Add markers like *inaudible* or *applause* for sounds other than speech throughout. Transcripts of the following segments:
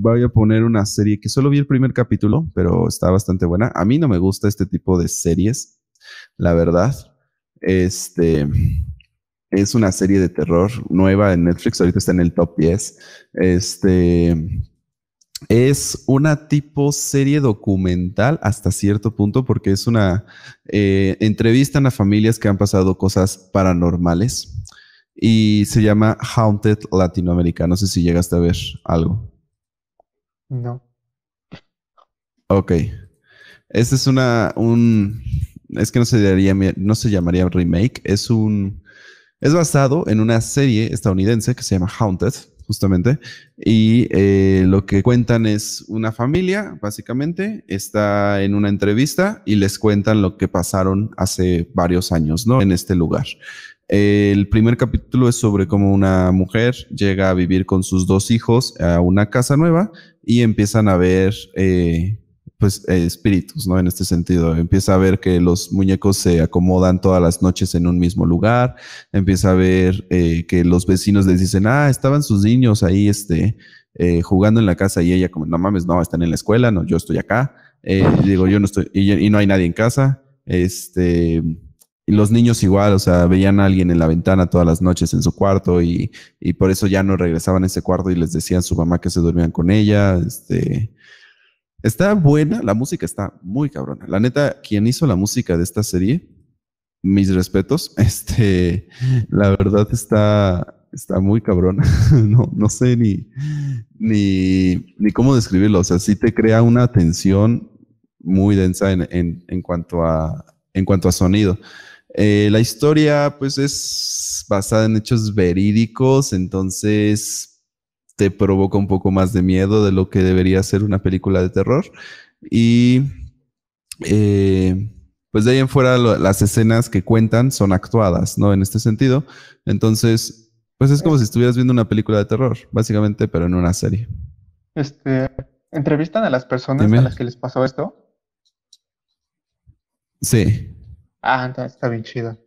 voy a poner una serie que solo vi el primer capítulo, pero está bastante buena. A mí no me gusta este tipo de series, la verdad. Este es una serie de terror nueva en Netflix, ahorita está en el top 10. Este es una tipo serie documental hasta cierto punto porque es una eh, entrevista a familias que han pasado cosas paranormales y se llama Haunted Latinoamérica. No sé si llegaste a ver algo. No. Ok. Esta es una, un, es que no se, no se llamaría remake, es un, es basado en una serie estadounidense que se llama Haunted, justamente. Y eh, lo que cuentan es una familia, básicamente, está en una entrevista y les cuentan lo que pasaron hace varios años, ¿no? En este lugar. El primer capítulo es sobre cómo una mujer llega a vivir con sus dos hijos a una casa nueva y empiezan a ver eh, pues, eh, espíritus, ¿no? En este sentido, empieza a ver que los muñecos se acomodan todas las noches en un mismo lugar, empieza a ver eh, que los vecinos les dicen, ah, estaban sus niños ahí, este, eh, jugando en la casa y ella como, no mames, no, están en la escuela, no, yo estoy acá, digo, yo no estoy, y, no hay nadie en casa, este... Y los niños igual, o sea, veían a alguien en la ventana todas las noches en su cuarto y, y por eso ya no regresaban a ese cuarto y les decían a su mamá que se dormían con ella, este, Está buena, la música está muy cabrona. La neta, quien hizo la música de esta serie, mis respetos, *laughs* este, la verdad está, está muy cabrona. *laughs* No, no sé ni, ni, cómo describirlo. O sea, sí te crea una tensión muy densa en, en, en cuanto, a, en cuanto a sonido. Eh, la historia, pues, es basada en hechos verídicos, entonces te provoca un poco más de miedo de lo que debería ser una película de terror. Y eh, pues de ahí en fuera las escenas que cuentan son actuadas, ¿no? En este sentido. Entonces, pues es como si estuvieras viendo una película de terror, básicamente, pero en una serie. Este, ¿Entrevistan a las personas a las que les pasó esto? Sí. Ah, entonces está bien chido.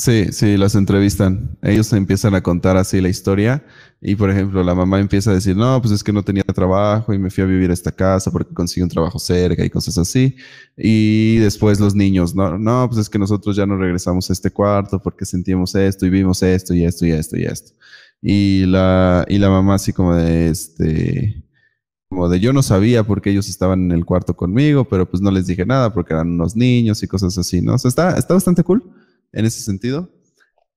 Sí, sí, las entrevistan. Ellos empiezan a contar así la historia y, por ejemplo, la mamá empieza a decir, no, pues es que no tenía trabajo y me fui a vivir a esta casa porque conseguí un trabajo cerca y cosas así. Y después los niños, no, no, pues es que nosotros ya no regresamos a este cuarto porque sentimos esto y vimos esto y esto y esto y esto. Y la, y la mamá así como de este, como de yo no sabía porque ellos estaban en el cuarto conmigo, pero pues no les dije nada porque eran unos niños y cosas así, ¿no? está, está bastante cool en ese sentido.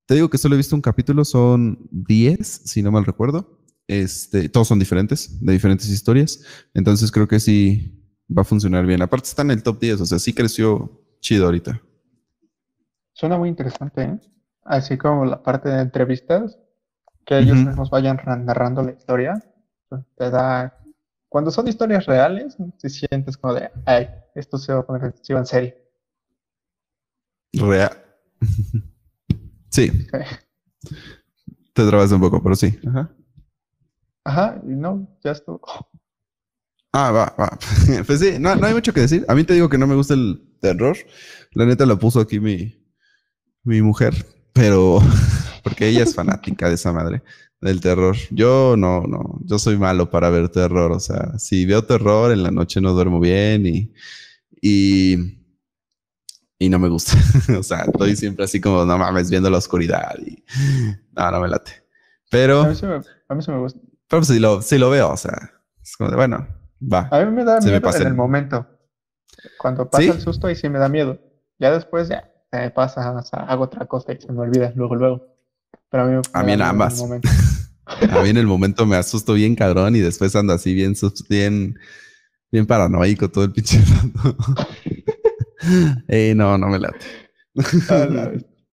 Te digo que solo he visto un capítulo, son 10, si no mal recuerdo. Este, todos son diferentes, de diferentes historias. Entonces creo que sí va a funcionar bien. Aparte está en el top 10, o sea, sí creció chido ahorita. Suena muy interesante, ¿eh? Así como la parte de entrevistas, que ellos mismos vayan narrando la historia. Te da... Cuando son historias reales, te sientes como de, ay, esto se va a poner en serio. Real. Sí. Te trabas un poco, pero sí. Ajá. Ajá, y no, ya estuvo. Ah, va, va. *laughs* Pues sí, no, hay mucho que decir. A mí te digo que no me gusta el terror. La neta lo puso aquí mi, mi mujer, pero *laughs* porque ella es *laughs* fanática de esa madre, del terror. Yo no, no, yo soy malo para ver terror. O sea, si veo terror en la noche no duermo bien y y no me gusta. *laughs* o sea, estoy siempre así como, no mames, viendo la oscuridad y no, no me late. Pero... A mí sí me, gusta. Pero sí pues, lo, sí lo veo, o sea, es como de, bueno, va. A mí me da miedo en el momento. Cuando pasa el susto y sí me da miedo. Ya después ya se pasa, o sea, hago otra cosa y se me olvida luego, luego. Pero a mí, a mí en ambas. *laughs* a mí en el momento me asusto bien cabrón y después ando así bien, bien, bien paranoico todo el pinche rato. *laughs* eh, no, no me late. Ah,